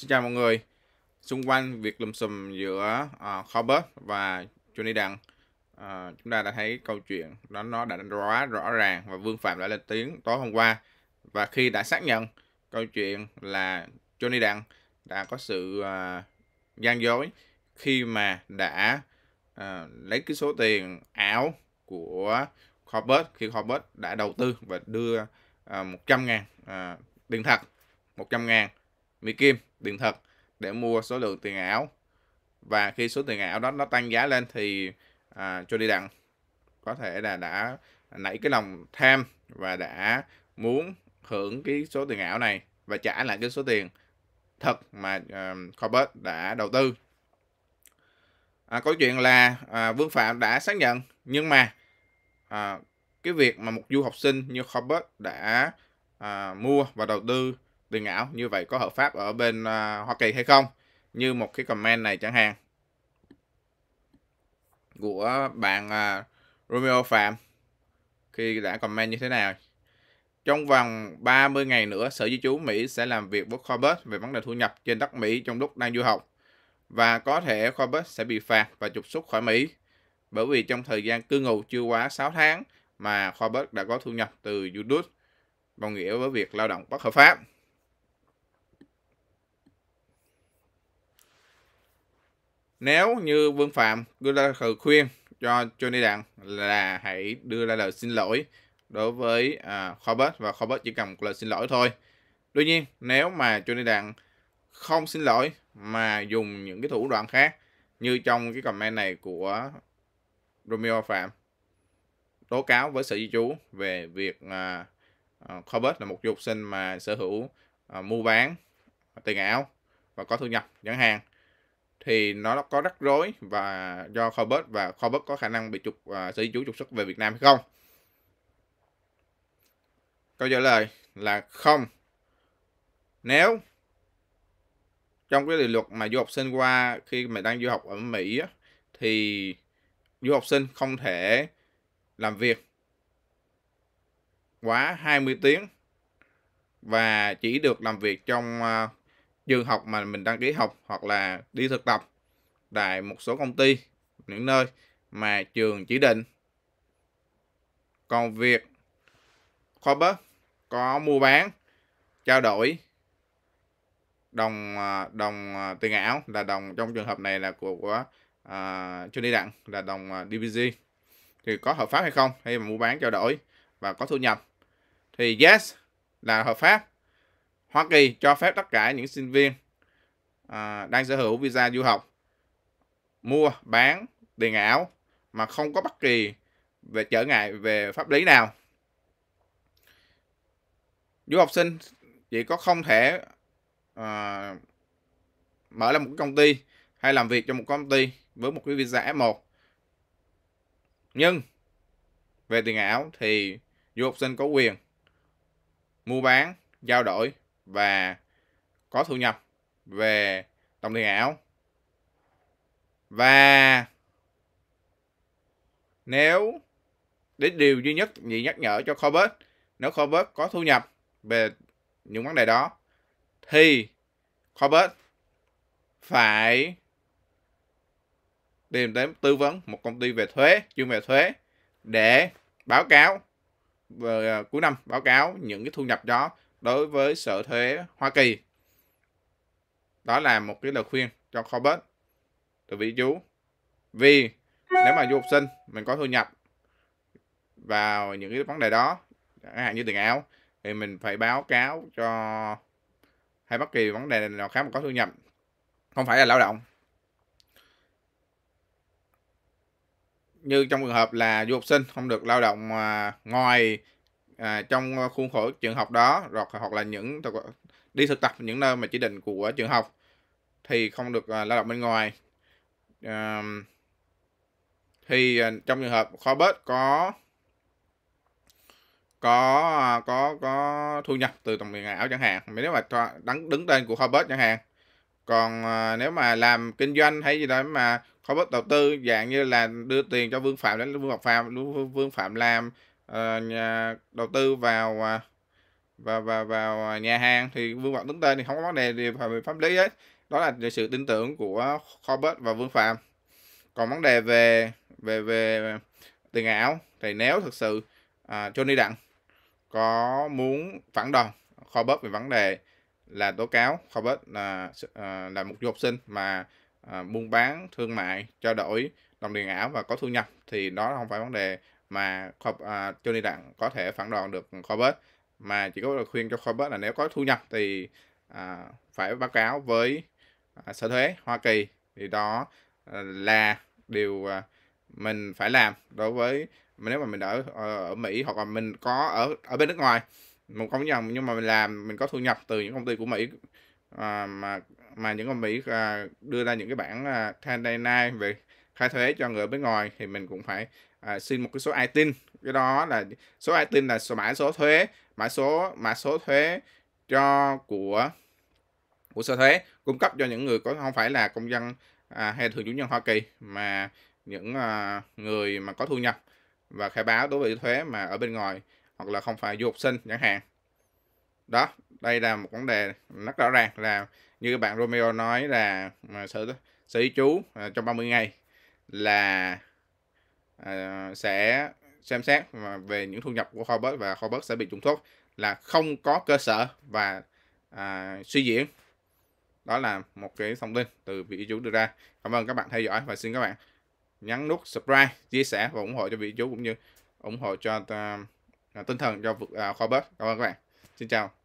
Xin chào mọi người. Xung quanh việc lùm xùm giữa uh, và Johnny Đặng, uh, ờ, chúng ta đã thấy câu chuyện đó nó đã rõ rõ ràng và Vương Phạm đã lên tiếng tối hôm qua và khi đã xác nhận câu chuyện là Johnny Đặng đã có sự uh, gian dối khi mà đã uh, lấy cái số tiền ảo của Corbett khi Corbett đã đầu tư và đưa uh, 100 ngàn uh, tiền thật 100 ngàn Mỹ Kim, tiền thật để mua số lượng tiền ảo và khi số tiền ảo đó nó tăng giá lên thì à, cho đi đặng có thể là đã nảy cái lòng tham và đã muốn hưởng cái số tiền ảo này và trả lại cái số tiền thật mà à, corporate đã đầu tư à, câu chuyện là à, Vương Phạm đã xác nhận nhưng mà à, cái việc mà một du học sinh như corporate đã à, mua và đầu tư đường ảo như vậy có hợp pháp ở bên à, Hoa Kỳ hay không như một cái comment này chẳng hạn của bạn à, Romeo Phạm khi đã comment như thế nào trong vòng 30 ngày nữa, Sở Di trú Mỹ sẽ làm việc với Corbett về vấn đề thu nhập trên đất Mỹ trong lúc đang du học. Và có thể Corbett sẽ bị phạt và trục xuất khỏi Mỹ. Bởi vì trong thời gian cư ngụ chưa quá 6 tháng mà Corbett đã có thu nhập từ YouTube bằng nghĩa với việc lao động bất hợp pháp. nếu như Vương Phạm đưa ra lời khuyên cho Johnny Đặng là hãy đưa ra lời xin lỗi đối với à, và Corbett chỉ cần một lời xin lỗi thôi. Tuy nhiên, nếu mà Johnny Đặng không xin lỗi mà dùng những cái thủ đoạn khác như trong cái comment này của Romeo Phạm tố cáo với sở di trú về việc à, à Corbett là một du học sinh mà sở hữu à, mua bán tiền ảo và có thu nhập chẳng hàng thì nó có rắc rối và do Forbes và Forbes có khả năng bị trục uh, sở trú trục xuất về Việt Nam hay không? Câu trả lời là không. Nếu trong cái điều luật mà du học sinh qua khi mà đang du học ở Mỹ thì du học sinh không thể làm việc quá 20 tiếng và chỉ được làm việc trong à, dương học mà mình đăng ký học hoặc là đi thực tập tại một số công ty những nơi mà trường chỉ định còn việc bớt có mua bán trao đổi đồng à, đồng à, tiền ảo là đồng trong trường hợp này là của của uh, Johnny Đặng là đồng uh, DBG thì có hợp pháp hay không hay mà mua bán trao đổi và có thu nhập thì yes là hợp pháp Hoa Kỳ cho phép tất cả những sinh viên à, đang sở hữu visa du học mua bán tiền ảo mà không có bất kỳ về trở ngại về pháp lý nào. Du học sinh chỉ có không thể à, mở ra một công ty hay làm việc cho một công ty với một cái visa F1. Nhưng về tiền ảo thì du học sinh có quyền mua bán, giao đổi và có thu nhập về đồng tiền ảo. Và nếu đến điều duy nhất gì nhắc nhở cho Corbett, nếu Corbett có thu nhập về những vấn đề đó thì Corbett phải tìm đến tư vấn một công ty về thuế, chuyên về thuế để báo cáo về ờ, cuối năm báo cáo những cái thu nhập đó đối với sở thuế Hoa Kỳ. Đó là một cái lời khuyên cho Corbett từ vị chú. Vì nếu mà du học sinh mình có thu nhập vào những cái vấn đề đó, chẳng hạn như tiền áo, thì mình phải báo cáo cho hay bất kỳ vấn đề nào khác mà có thu nhập, không phải là lao động. Như trong trường hợp là du học sinh không được lao động à, ngoài à, trong ờ, khuôn khổ trường học đó hoặc hoặc là những đi thực tập những nơi mà chỉ định của trường học thì không được à, lao động bên ngoài à, thì à, trong trường hợp khó bớt có có có có thu nhập từ đồng tiền ảo chẳng hạn nếu mà đứng đứng tên của Forbes chẳng hạn còn à, nếu mà làm kinh doanh hay gì đó mà Forbes đầu tư dạng như là đưa tiền cho Vương Phạm đến Vương Phạm Vương Phạm làm Ờ, nhà đầu tư vào à, và vào vào nhà hàng thì Vương Phạm đứng tên thì không có vấn đề gì về pháp lý ấy đó là sự tin tưởng của Corbett và Vương Phạm còn vấn đề về về về tiền ảo thì nếu thực sự à, Johnny Đặng có muốn phản đòn Corbett về vấn đề là tố cáo Corbett là à, là một du học sinh mà à, buôn bán thương mại trao đổi đồng tiền ảo và có thu nhập thì đó không phải vấn đề mà à, Johnny Đặng có thể phản đòn được Corbett mà chỉ có lời khuyên cho Corbett là nếu có thu nhập thì à, phải báo cáo với à, sở thuế Hoa Kỳ thì đó à, là điều mình phải làm đối với nếu mà mình ở ở Mỹ hoặc là mình có ở ở bên nước ngoài một công nhân nhưng mà mình làm mình có thu nhập từ những công ty của Mỹ à, mà mà những công Mỹ à, đưa ra những cái bản à, Canada về khai thuế cho người ở bên ngoài thì mình cũng phải à, xin một cái số ITIN cái đó là số ITIN là số mã số thuế mã số mã số thuế cho của của sở thuế cung cấp cho những người có không phải là công dân à, hay thường chủ nhân Hoa Kỳ mà những à, người mà có thu nhập và khai báo đối với thuế mà ở bên ngoài hoặc là không phải du học sinh chẳng hạn đó đây là một vấn đề rất rõ ràng là như các bạn Romeo nói là sở sở y trú à, trong 30 ngày là Ờ, sẽ xem xét về những thu nhập của Forbes và Forbes sẽ bị trùng thuốc là không có cơ sở và uh, suy diễn đó là một cái thông tin từ vị chú đưa ra cảm ơn các bạn theo dõi và xin các bạn nhấn nút subscribe chia sẻ và ủng hộ cho vị chú cũng như ủng hộ cho uh, tinh thần cho uh, Forbes cảm ơn các bạn xin chào